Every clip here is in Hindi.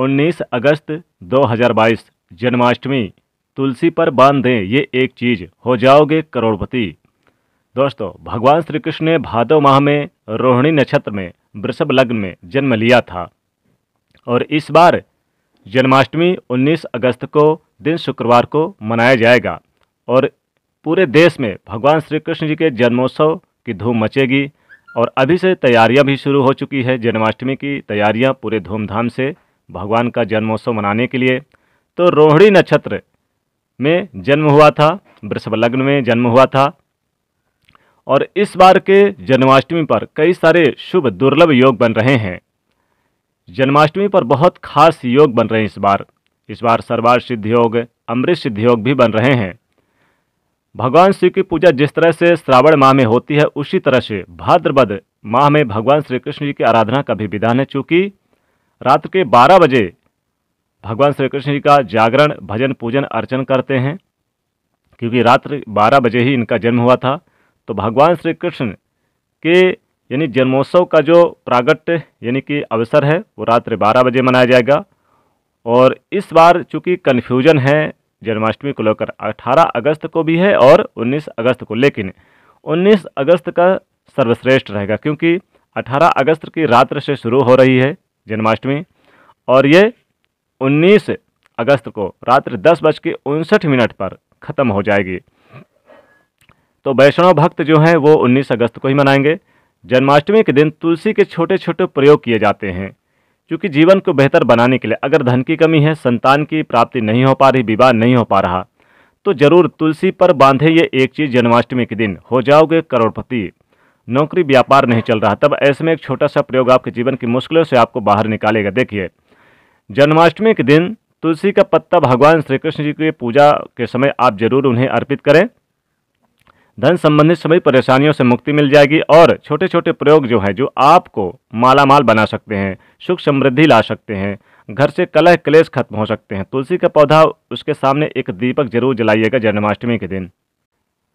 19 अगस्त 2022 जन्माष्टमी तुलसी पर बांध दें ये एक चीज हो जाओगे करोड़पति दोस्तों भगवान श्री कृष्ण ने भादव माह में रोहिणी नक्षत्र में वृषभ लग्न में जन्म लिया था और इस बार जन्माष्टमी 19 अगस्त को दिन शुक्रवार को मनाया जाएगा और पूरे देश में भगवान श्री कृष्ण जी के जन्मोत्सव की धूम मचेगी और अभी से तैयारियां भी शुरू हो चुकी है जन्माष्टमी की तैयारियां पूरे धूमधाम से भगवान का जन्मोत्सव मनाने के लिए तो रोहिणी नक्षत्र में जन्म हुआ था वृषभ लग्न में जन्म हुआ था और इस बार के जन्माष्टमी पर कई सारे शुभ दुर्लभ योग बन रहे हैं जन्माष्टमी पर बहुत खास योग बन रहे हैं इस बार इस बार सर्वार सिद्ध योग अमृत सिद्ध योग भी बन रहे हैं भगवान शिव की पूजा जिस तरह से श्रावण माह में होती है उसी तरह से भाद्रपद माह में भगवान श्री कृष्ण जी की आराधना का भी विधान है चूँकि रात के बारह बजे भगवान श्री कृष्ण जी का जागरण भजन पूजन अर्चन करते हैं क्योंकि रात्रि बारह बजे ही इनका जन्म हुआ था तो भगवान श्री कृष्ण के यानी जन्मोत्सव का जो प्रागट्य यानी कि अवसर है वो रात्रि बारह बजे मनाया जाएगा और इस बार चूँकि कन्फ्यूजन है जन्माष्टमी को लेकर 18 अगस्त को भी है और 19 अगस्त को लेकिन 19 अगस्त का सर्वश्रेष्ठ रहेगा क्योंकि 18 अगस्त की रात्र से शुरू हो रही है जन्माष्टमी और ये 19 अगस्त को रात्रि दस बज के उनसठ मिनट पर ख़त्म हो जाएगी तो वैष्णव भक्त जो हैं वो 19 अगस्त को ही मनाएंगे जन्माष्टमी के दिन तुलसी के छोटे छोटे प्रयोग किए जाते हैं क्योंकि जीवन को बेहतर बनाने के लिए अगर धन की कमी है संतान की प्राप्ति नहीं हो पा रही विवाह नहीं हो पा रहा तो जरूर तुलसी पर बांधे ये एक चीज़ जन्माष्टमी के दिन हो जाओगे करोड़पति नौकरी व्यापार नहीं चल रहा तब ऐसे में एक छोटा सा प्रयोग आपके जीवन की मुश्किलों से आपको बाहर निकालेगा देखिए जन्माष्टमी के दिन तुलसी का पत्ता भगवान श्री कृष्ण जी की पूजा के समय आप जरूर उन्हें अर्पित करें धन संबंधित सभी परेशानियों से मुक्ति मिल जाएगी और छोटे छोटे प्रयोग जो हैं जो आपको माला माल बना सकते हैं सुख समृद्धि ला सकते हैं घर से कलह क्लेश खत्म हो सकते हैं तुलसी का पौधा उसके सामने एक दीपक जरूर जलाइएगा जन्माष्टमी के दिन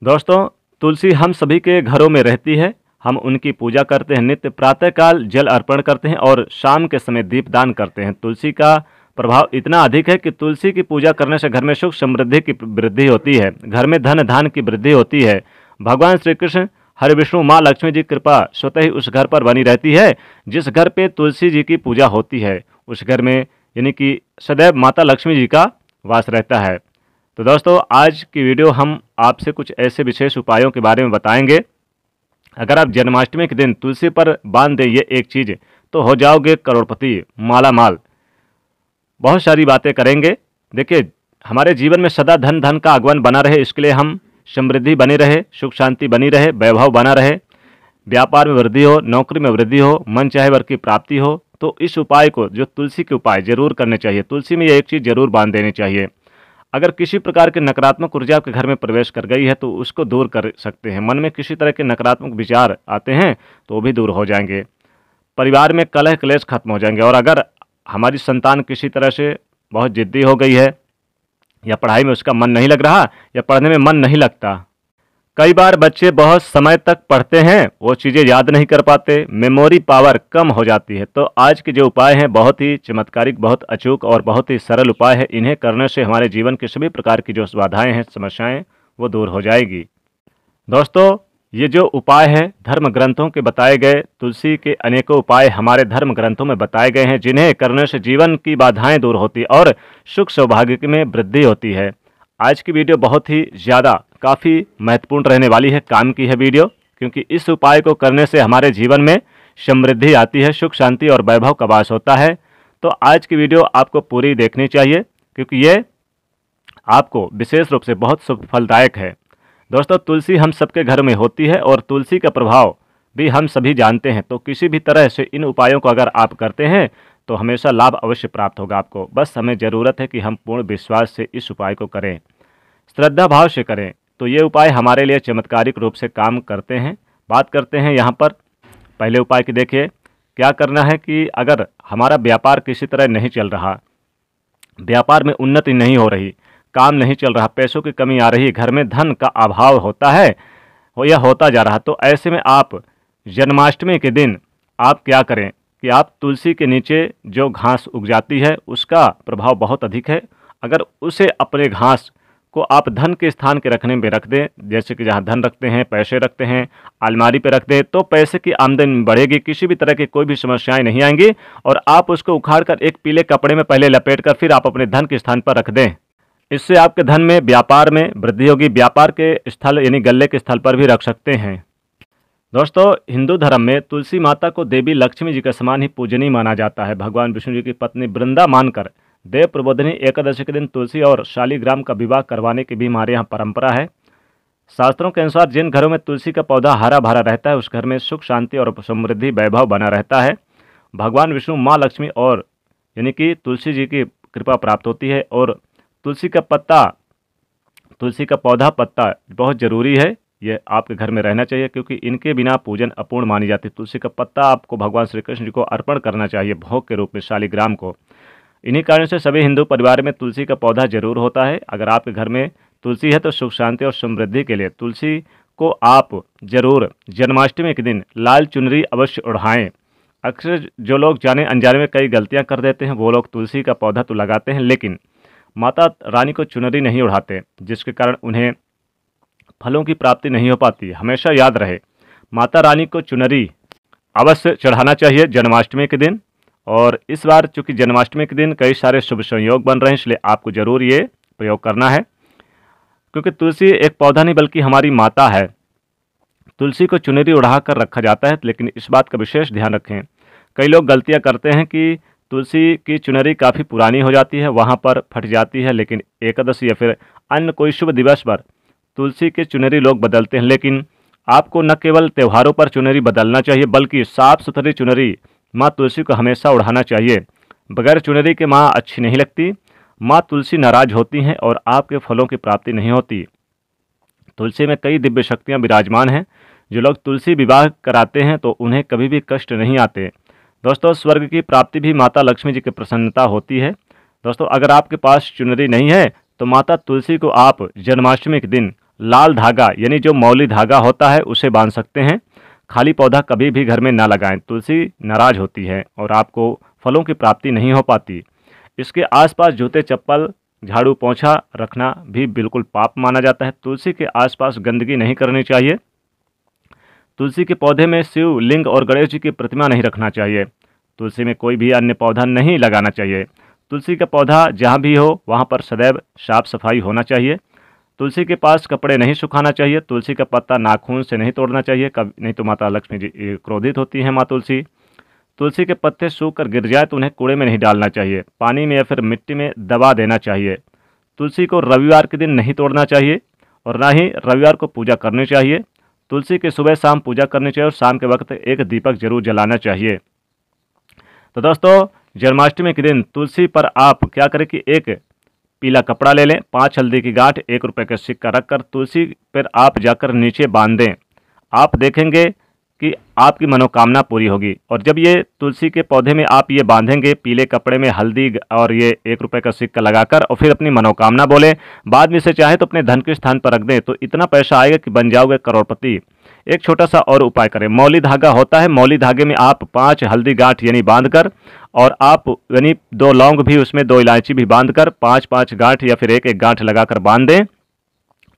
दोस्तों तुलसी हम सभी के घरों में रहती है हम उनकी पूजा करते हैं नित्य प्रातःकाल जल अर्पण करते हैं और शाम के समय दीपदान करते हैं तुलसी का प्रभाव इतना अधिक है कि तुलसी की पूजा करने से घर में सुख समृद्धि की वृद्धि होती है घर में धन धान की वृद्धि होती है भगवान श्री कृष्ण हरि विष्णु माँ लक्ष्मी जी कृपा स्वतः ही उस घर पर बनी रहती है जिस घर पे तुलसी जी की पूजा होती है उस घर में यानी कि सदैव माता लक्ष्मी जी का वास रहता है तो दोस्तों आज की वीडियो हम आपसे कुछ ऐसे विशेष उपायों के बारे में बताएंगे अगर आप जन्माष्टमी के दिन तुलसी पर बांध दें ये एक चीज़ तो हो जाओगे करोड़पति माला माल बहुत सारी बातें करेंगे देखिए हमारे जीवन में सदा धन धन का आगमन बना रहे इसके लिए हम समृद्धि बनी रहे सुख शांति बनी रहे वैभव बना रहे व्यापार में वृद्धि हो नौकरी में वृद्धि हो मन चाहे वर्ग की प्राप्ति हो तो इस उपाय को जो तुलसी के उपाय जरूर करने चाहिए तुलसी में ये एक चीज़ जरूर बांध देनी चाहिए अगर किसी प्रकार के नकारात्मक ऊर्जा आपके घर में प्रवेश कर गई है तो उसको दूर कर सकते हैं मन में किसी तरह के नकारात्मक विचार आते हैं तो वो भी दूर हो जाएंगे परिवार में कलह क्लेश खत्म हो जाएंगे और अगर हमारी संतान किसी तरह से बहुत ज़िद्दी हो गई है या पढ़ाई में उसका मन नहीं लग रहा या पढ़ने में मन नहीं लगता कई बार बच्चे बहुत समय तक पढ़ते हैं वो चीज़ें याद नहीं कर पाते मेमोरी पावर कम हो जाती है तो आज के जो उपाय हैं बहुत ही चमत्कारिक बहुत अचूक और बहुत ही सरल उपाय है इन्हें करने से हमारे जीवन के सभी प्रकार की जो बाधाएँ हैं समस्याएँ वो दूर हो जाएगी दोस्तों ये जो उपाय हैं धर्म ग्रंथों के बताए गए तुलसी के अनेकों उपाय हमारे धर्म ग्रंथों में बताए गए हैं जिन्हें करने से जीवन की बाधाएं दूर होती और सुख सौभाग्य में वृद्धि होती है आज की वीडियो बहुत ही ज़्यादा काफ़ी महत्वपूर्ण रहने वाली है काम की है वीडियो क्योंकि इस उपाय को करने से हमारे जीवन में समृद्धि आती है सुख शांति और वैभव का वास होता है तो आज की वीडियो आपको पूरी देखनी चाहिए क्योंकि ये आपको विशेष रूप से बहुत फलदायक है दोस्तों तुलसी हम सबके घर में होती है और तुलसी का प्रभाव भी हम सभी जानते हैं तो किसी भी तरह से इन उपायों को अगर आप करते हैं तो हमेशा लाभ अवश्य प्राप्त होगा आपको बस हमें ज़रूरत है कि हम पूर्ण विश्वास से इस उपाय को करें श्रद्धा भाव से करें तो ये उपाय हमारे लिए चमत्कारिक रूप से काम करते हैं बात करते हैं यहाँ पर पहले उपाय की देखिए क्या करना है कि अगर हमारा व्यापार किसी तरह नहीं चल रहा व्यापार में उन्नति नहीं हो रही काम नहीं चल रहा पैसों की कमी आ रही घर में धन का अभाव होता है हो या होता जा रहा तो ऐसे में आप जन्माष्टमी के दिन आप क्या करें कि आप तुलसी के नीचे जो घास उग जाती है उसका प्रभाव बहुत अधिक है अगर उसे अपने घास को आप धन के स्थान के रखने में रख दें जैसे कि जहाँ धन रखते हैं पैसे रखते हैं अलमारी पर रख दें तो पैसे की आमदनी बढ़ेगी किसी भी तरह की कोई भी समस्याएं नहीं आएंगी और आप उसको उखाड़ कर एक पीले कपड़े में पहले लपेट कर फिर आप अपने धन के स्थान पर रख दें इससे आपके धन में व्यापार में वृद्धि होगी व्यापार के स्थल यानी गले के स्थल पर भी रख सकते हैं दोस्तों हिंदू धर्म में तुलसी माता को देवी लक्ष्मी जी का समान ही पूजनीय माना जाता है भगवान विष्णु जी की पत्नी वृंदा मानकर देव प्रबोधनी एकादशी के दिन तुलसी और शालीग्राम का विवाह करवाने की भी हमारे यहाँ परंपरा है शास्त्रों के अनुसार जिन घरों में तुलसी का पौधा हरा भरा रहता है उस घर में सुख शांति और समृद्धि वैभव बना रहता है भगवान विष्णु माँ लक्ष्मी और यानी कि तुलसी जी की कृपा प्राप्त होती है और तुलसी का पत्ता तुलसी का पौधा पत्ता बहुत ज़रूरी है ये आपके घर में रहना चाहिए क्योंकि इनके बिना पूजन अपूर्ण मानी जाती है तुलसी का पत्ता आपको भगवान श्री कृष्ण जी को अर्पण करना चाहिए भोग के रूप में शालिग्राम को इन्हीं कारणों से सभी हिंदू परिवार में तुलसी का पौधा जरूर होता है अगर आपके घर में तुलसी है तो सुख शांति और समृद्धि के लिए तुलसी को आप जरूर जन्माष्टमी के दिन लाल चुनरी अवश्य उड़ाएँ अक्सर जो लोग जाने अनजाने में कई गलतियाँ कर देते हैं वो लोग तुलसी का पौधा तो लगाते हैं लेकिन माता रानी को चुनरी नहीं उड़ाते जिसके कारण उन्हें फलों की प्राप्ति नहीं हो पाती हमेशा याद रहे माता रानी को चुनरी अवश्य चढ़ाना चाहिए जन्माष्टमी के दिन और इस बार चूंकि जन्माष्टमी के दिन कई सारे शुभ संयोग बन रहे हैं इसलिए आपको ज़रूर ये प्रयोग करना है क्योंकि तुलसी एक पौधा नहीं बल्कि हमारी माता है तुलसी को चुनरी उड़ा कर रखा जाता है लेकिन इस बात का विशेष ध्यान रखें कई लोग गलतियाँ करते हैं कि तुलसी की चुनरी काफ़ी पुरानी हो जाती है वहाँ पर फट जाती है लेकिन एकादशी या फिर अन्य कोई शुभ दिवस पर तुलसी के चुनरी लोग बदलते हैं लेकिन आपको न केवल त्योहारों पर चुनरी बदलना चाहिए बल्कि साफ़ सुथरी चुनरी माँ तुलसी को हमेशा उड़ाना चाहिए बगैर चुनरी के माँ अच्छी नहीं लगती माँ तुलसी नाराज होती हैं और आपके फलों की प्राप्ति नहीं होती तुलसी में कई दिव्य शक्तियाँ विराजमान हैं जो लोग तुलसी विवाह कराते हैं तो उन्हें कभी भी कष्ट नहीं आते दोस्तों स्वर्ग की प्राप्ति भी माता लक्ष्मी जी की प्रसन्नता होती है दोस्तों अगर आपके पास चुनरी नहीं है तो माता तुलसी को आप जन्माष्टमी के दिन लाल धागा यानी जो मौली धागा होता है उसे बांध सकते हैं खाली पौधा कभी भी घर में ना लगाएं तुलसी नाराज होती है और आपको फलों की प्राप्ति नहीं हो पाती इसके आसपास जूते चप्पल झाड़ू पोछा रखना भी बिल्कुल पाप माना जाता है तुलसी के आसपास गंदगी नहीं करनी चाहिए तुलसी के पौधे में शिव लिंग और गणेश जी की प्रतिमा नहीं रखना चाहिए तुलसी में कोई भी अन्य पौधा नहीं लगाना चाहिए तुलसी का पौधा जहाँ भी हो वहाँ पर सदैव साफ सफाई होना चाहिए तुलसी के पास कपड़े नहीं सुखाना चाहिए तुलसी का पत्ता नाखून से नहीं तोड़ना चाहिए कभी नहीं तो माता लक्ष्मी जी क्रोधित होती हैं माँ तुलसी तुलसी के पत्ते सूख कर गिर जाए तो उन्हें कूड़े में नहीं डालना चाहिए पानी में या फिर मिट्टी में दबा देना चाहिए तुलसी को रविवार के दिन नहीं तोड़ना चाहिए और ना ही रविवार को पूजा करनी चाहिए तुलसी की सुबह शाम पूजा करनी चाहिए और शाम के वक्त एक दीपक जरूर जलाना चाहिए तो दोस्तों जन्माष्टमी के दिन तुलसी पर आप क्या करें कि एक पीला कपड़ा ले लें पाँच हल्दी की गांठ एक रुपये का सिक्का रखकर तुलसी पर आप जाकर नीचे बांध दें आप देखेंगे कि आपकी मनोकामना पूरी होगी और जब ये तुलसी के पौधे में आप ये बांधेंगे पीले कपड़े में हल्दी और ये एक रुपये का सिक्का लगाकर और फिर अपनी मनोकामना बोलें बाद में से चाहे तो अपने धन के स्थान पर रख दें तो इतना पैसा आएगा कि बन जाओगे करोड़पति एक छोटा सा और उपाय करें मौली धागा होता है मौली धागे में आप पाँच हल्दी गांठ यानी बांध कर और आप यानी दो लौंग भी उसमें दो इलायची भी बांध कर पाँच पाँच गांठ या फिर एक एक गांठ लगाकर बांध दें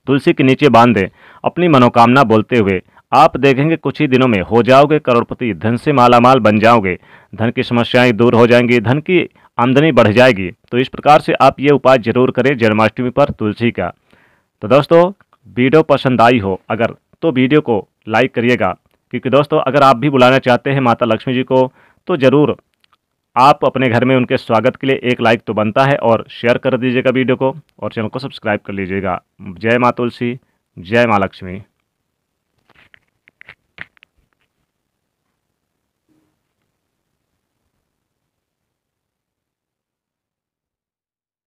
तुलसी के नीचे बांध दें अपनी मनोकामना बोलते हुए आप देखेंगे कुछ ही दिनों में हो जाओगे करोड़पति धन से मालामाल बन जाओगे धन की समस्याएं दूर हो जाएंगी धन की आमदनी बढ़ जाएगी तो इस प्रकार से आप ये उपाय जरूर करें जन्माष्टमी पर तुलसी का तो दोस्तों वीडियो पसंद आई हो अगर तो वीडियो को लाइक करिएगा क्योंकि दोस्तों अगर आप भी बुलाना चाहते हैं माता लक्ष्मी जी को तो ज़रूर आप अपने घर में उनके स्वागत के लिए एक लाइक तो बनता है और शेयर कर दीजिएगा वीडियो को और चैनल को सब्सक्राइब कर लीजिएगा जय माँ तुलसी जय माँ लक्ष्मी